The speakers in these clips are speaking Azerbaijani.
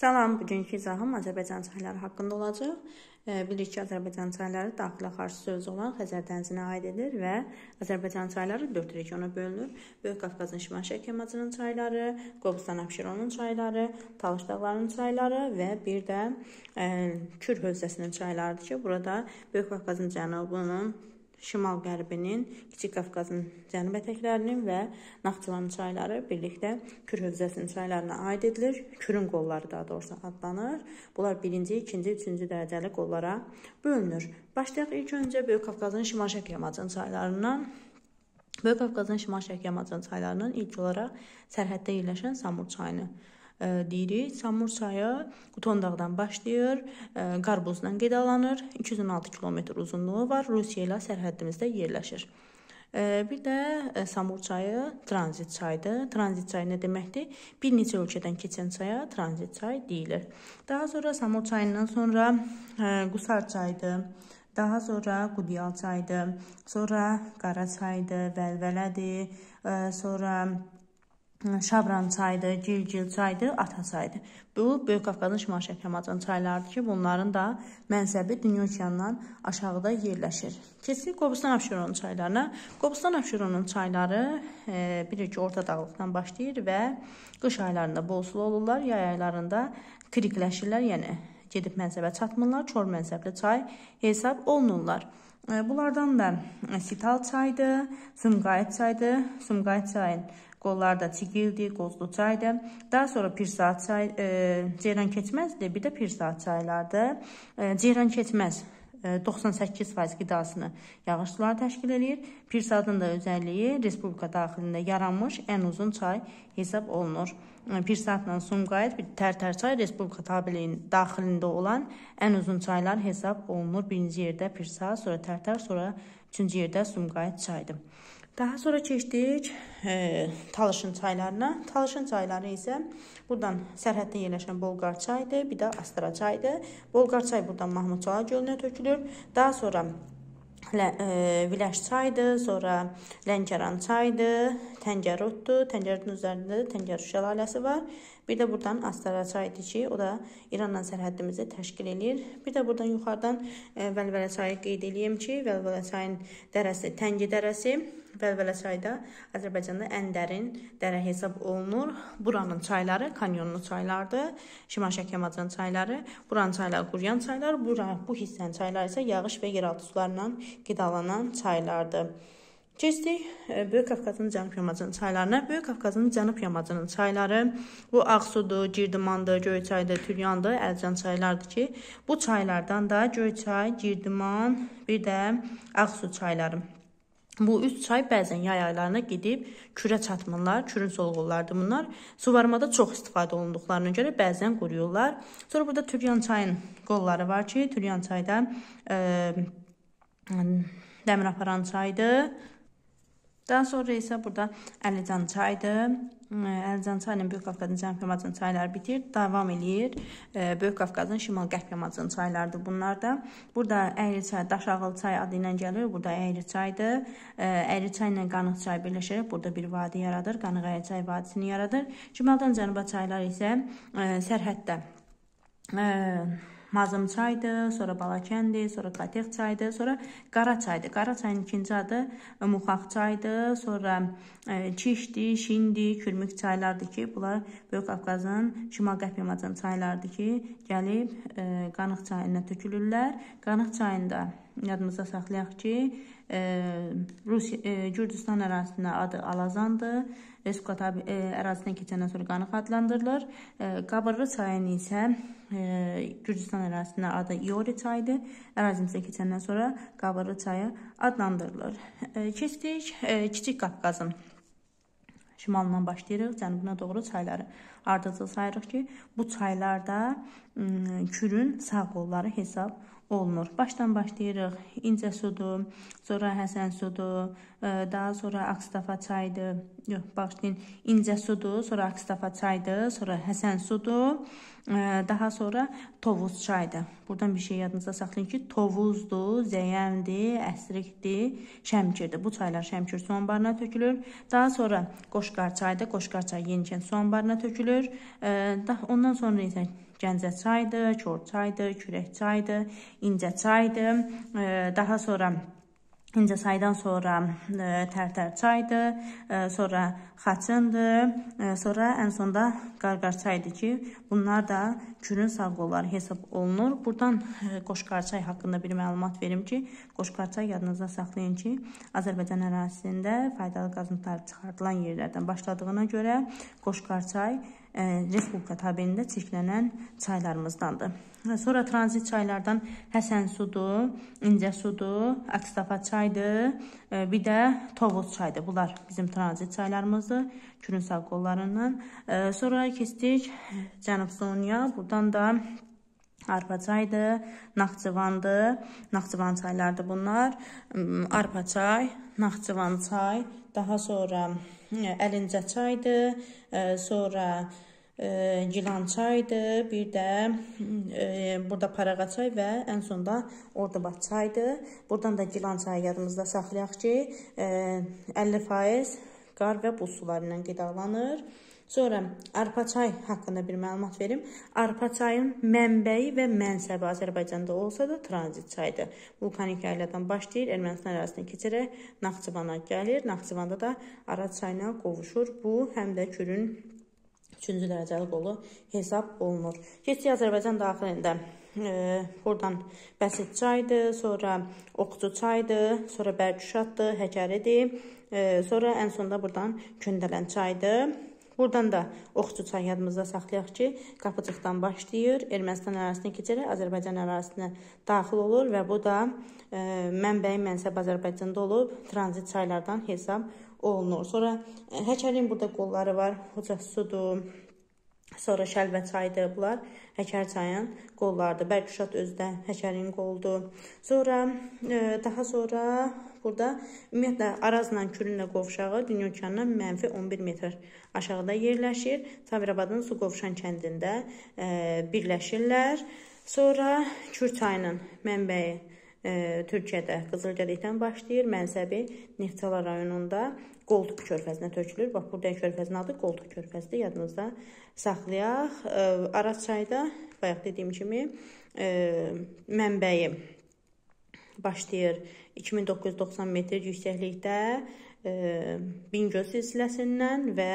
Salam, bugünkü izahım Azərbaycan çayları haqqında olacaq. Bilirik ki, Azərbaycan çayları daxili xarj sözü olan Xəzər dənizinə aid edir və Azərbaycan çayları 4 regiona bölünür. Böyük Qafqazın Şimal Şəkəmacının çayları, Qobustan Abşeronun çayları, Talış dağlarının çayları və bir də e, Kür hövzəsinin çaylarıdır ki, burada Böyük Qafqazın cənubunun şimal-qərbinin, Kiçik Qafqazın cənub ətəklərinin və Naxçıvanın çayları birlikdə Kür hövzəsinin çaylarına aid edilir. Kürün qolları daha doğrusu adlanır. Bunlar 1-ci, 2-ci, 3-cü dərəcəli qollara bölünür. Başlayaq ilk öncə Böyük Qafqazın şimal-şərq yamacının çaylarından Böyük Qafqazın şimal-şərq yamacının çaylarının ilk olaraq sərhəddə yerləşən Samur çayını deyirik. Samur çayı Qutondağdan başlayır, qarbuzla qidalanır. 216 km uzunluğu var. Rusiya ilə sərhədimizdə yerləşir. Bir də Samur çayı tranzit çaydır. Tranzit çayı nə deməkdir? Bir neçə ölkədən keçən çaya tranzit çay deyilir. Daha sonra Samur çayından sonra Qusar çayıdır. Daha sonra Qudyal çayıdır. Sonra Qara çayıdır, Vəlvələdir. Sonra Şabran çayıdır, Gilgil çayıdır, Ata çayıdır. Bu, Böyük Qafqazın şimal-şərq Həmacan çaylarıdır ki, bunların da mənzəbi Dünya okeanından aşağıda yerləşir. Keçdik Qobustan Abşeron çaylarına. Qobustan Abşeronun çayları e, bilir ki, orta dağlıqdan başlayır və qış aylarında bolsulu olurlar, yay aylarında krikləşirlər, yəni gedib mənzəbə çatmırlar, çor mənzəbli çay hesab olunurlar. E, bunlardan da Sital çaydır, Sumqayıt çaydır. Sumqayıt çayın Qollarda Çigildir, Qozluçaydır. Daha sonra Pirsaat çay, e, Ceyran keçməzdir, bir də Pirsaat çaylardır. E, Ceyran keçməz 98% e, qidasını yağışçılar təşkil eləyir. Pirsadın da özəlliyi respublika daxilində yaranmış ən uzun çay hesab olunur. E, Pirsadla Sumqayıt bir Tərtər çay respublika tabeliyinin daxilində olan ən uzun çaylar hesab olunur. Birinci yerdə Pirsad, sonra Tərtər, sonra üçüncü yerdə Sumqayıt çaydır. Daha sonra keçdik e, Talışın çaylarına. Talışın çayları isə buradan sərhəddə yerləşən Bolqar çayıdır, bir də Astara çayıdır. Bolqar çayı buradan Mahmudçala gölünə tökülür. Daha sonra Lə, e, Viləş çaydır, sonra Lənkəran çaydır, Təngərotdur, Təngərodun üzərində Təngərod şəlaləsi var. Bir də buradan Astara çayıdır ki, o da İranla sərhədimizi təşkil eləyir. Bir də buradan yuxarıdan e, Vəlvələ çayı qeyd eləyim ki, Vəlvələ çayın dərəsi Təngi dərəsi Vəlvələ çayda Azərbaycanda ən dərin dərə hesab olunur. Buranın çayları kanyonlu çaylardır. Şimal-Şəkəmacan çayları, buranın çayları quruyan çaylar, bura bu hissənin çayları isə yağış və yeraltı sularla qidalanan çaylardır. Keçdik e, Böyük Qafqazın cənub yamacının çaylarına. Böyük Qafqazın cənub yamacının çayları bu Ağsudur, Girdimandır, Göyçaydır, Türyandır, Əlcan çaylardır ki, bu çaylardan da Göyçay, Girdiman, bir də Ağsu çayları Bu üç çay bəzən yay aylarına gedib kürə çatmırlar, kürün solğunlardır bunlar. Suvarmada çox istifadə olunduqlarına görə bəzən quruyurlar. Sonra burada Türyan çayın qolları var ki, Türyan çayda e, dəmir aparan çaydır. Daha sonra isə burada Əlican çaydır. Əlzan çayı ilə Böyük Qafqazın Cənubi Yamacın çayları bitir, davam eləyir. Böyük Qafqazın şimal-qərb yamacın çaylarıdır bunlar da. Burada Əyri çayı, Daşağıl çayı adı ilə gəlir. Burada Əyri çayıdır. Əyri çayı ilə Qanıq çayı birləşərək burada bir vadi yaradır. Qanıq Əyri çay vadisini yaradır. Şimaldan cənuba çaylar isə sərhəddə Mazım çaydır, sonra Balakəndi, sonra Qatex çaydır, sonra Qara çaydır. Qara çayın ikinci adı Muxaq çaydır, sonra Çişdi, Şindi, Kürmük çaylardır ki, bunlar Böyük Qafqazın şimal qəpimacın çaylardır ki, gəlib Qanıq çayına tökülürlər. Qanıq çayında yadımıza saxlayaq ki, e, Rusiya, e, Gürcüstan ərazisində adı Alazandır. Respublika e, e ərazisinə keçəndən sonra Qanıq adlandırılır. E, Qabırlı çayının isə e, Gürcüstan ərazisində adı İori çayıdır. Ərazimizə keçəndən sonra Qabırlı çayı adlandırılır. E, keçdik e, Kiçik Qafqazın şimalından başlayırıq, cənubuna doğru çayları ardıcıl sayırıq ki, bu çaylarda Kürün sağ qolları hesab olunur olunur. Başdan başlayırıq. İncə sudur, sonra Həsən sudur, e, daha sonra Ağstafa çayıdır. Yox, bağışlayın. İncə sudur, sonra Ağstafa çayıdır, sonra Həsən sudur, e, daha sonra Tovuz çayıdır. Buradan bir şey yadınızda saxlayın ki, Tovuzdur, Zəyəmdir, Əsrikdir, Şəmkirdir. Bu çaylar Şəmkir su anbarına tökülür. Daha sonra Qoşqar çayıdır, Qoşqar çayı Yenikən su anbarına tökülür. E, ondan sonra isə Gəncə çaydır, Çor çaydır, Kürək çaydır, İncə çaydır. E, daha sonra İncə çaydan sonra ə, e, Tərtər çaydır, ə, e, sonra Xaçındır, ə, sonra ən sonda Qarqar çaydır ki, bunlar da Kürün sağ qolları hesab olunur. Burdan ə, Qoşqar çay haqqında bir məlumat verim ki, Qoşqar çay yadınızda saxlayın ki, Azərbaycan ərazisində faydalı qazıntılar çıxardılan yerlərdən başladığına görə Qoşqar çay Respublika tabelində çirklənən çaylarımızdandır. Sonra tranzit çaylardan Həsən sudur, İncə sudur, Əksdafa çaydır, bir də Tovuz çaydır. Bunlar bizim tranzit çaylarımızdır, Kürün sağ qollarından. Sonra keçdik Cənub Zonya, buradan da Arpaçaydır, Naxçıvandır, Naxçıvan çaylardır bunlar. Arpaçay, Naxçıvan çay, daha sonra Əlincə çaydır, sonra Gilan çaydır, bir də e, burada Paraqa çay və ən sonda Ordubat çaydır. Buradan da Gilan çayı yadımızda saxlayaq ki, e, 50% qar və buz suları ilə qidalanır. Sonra arpaçay haqqında bir məlumat verim. Arpaçayın mənbəyi və mənsəbi Azərbaycanda olsa da tranzit çaydır. Vulkanik yayladan başlayır, Ermənistan ərazisinə keçərək Naxçıvana gəlir. Naxçıvanda da Araz çayına qovuşur. Bu həm də Kürün 3-cü dərəcəli qolu hesab olunur. Keçdik Azərbaycan daxilində e, buradan Bəsit çaydır, sonra Oxcu çaydır, sonra Bərgüşaddır, Həkəridir, e, sonra ən sonda buradan Köndələn çaydır. Buradan da oxçuçay yadımızda saxlayaq ki, Qapıcıqdan başlayır, Ermənistan ərazisinə keçərək Azərbaycan ərazisinə daxil olur və bu da e, mənbəyi mənsəb Azərbaycanda olub, tranzit çaylardan hesab olunur. Sonra e, Həkərin burada qolları var, Hoca sudur, Sonra Şəlbə çayıdır bunlar. Həkər çayın qollarıdır. Bərquşat özü də Həkərin qoludur. Sonra e, daha sonra burada ümumiyyətlə Arazla Külünlə qovşağı dünya okeanından mənfi 11 metr aşağıda yerləşir. Sabirabadın su qovşan kəndində e, birləşirlər. Sonra Kür çayının mənbəyi Türkiyədə Qızılgəlikdən başlayır, mənsəbi Neftçala rayonunda Qoltuq körfəzinə tökülür. Bax, burada yəni körfəzin adı Qoltuq körfəzidir, yadınızda saxlayaq. Araz çayda, bayaq dediyim kimi, e, mənbəyi başlayır 2990 metr yüksəklikdə e, Bingöl silsiləsindən və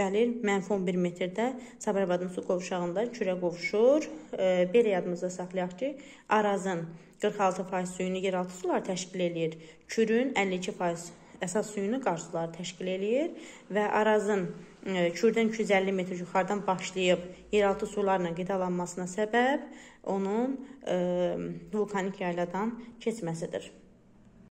gəlir mənfi 11 metrdə Sabirabadın su qovşağında kürə qovşur. E, belə yadımızda saxlayaq ki, Arazın 46% suyunu yeraltı sular təşkil eləyir. Kürün 52% əsas suyunu qarşılar təşkil eləyir və Arazın e, kürdən 250 metr yuxarıdan başlayıb yeraltı sularla qidalanmasına səbəb onun e, vulkanik yayladan keçməsidir.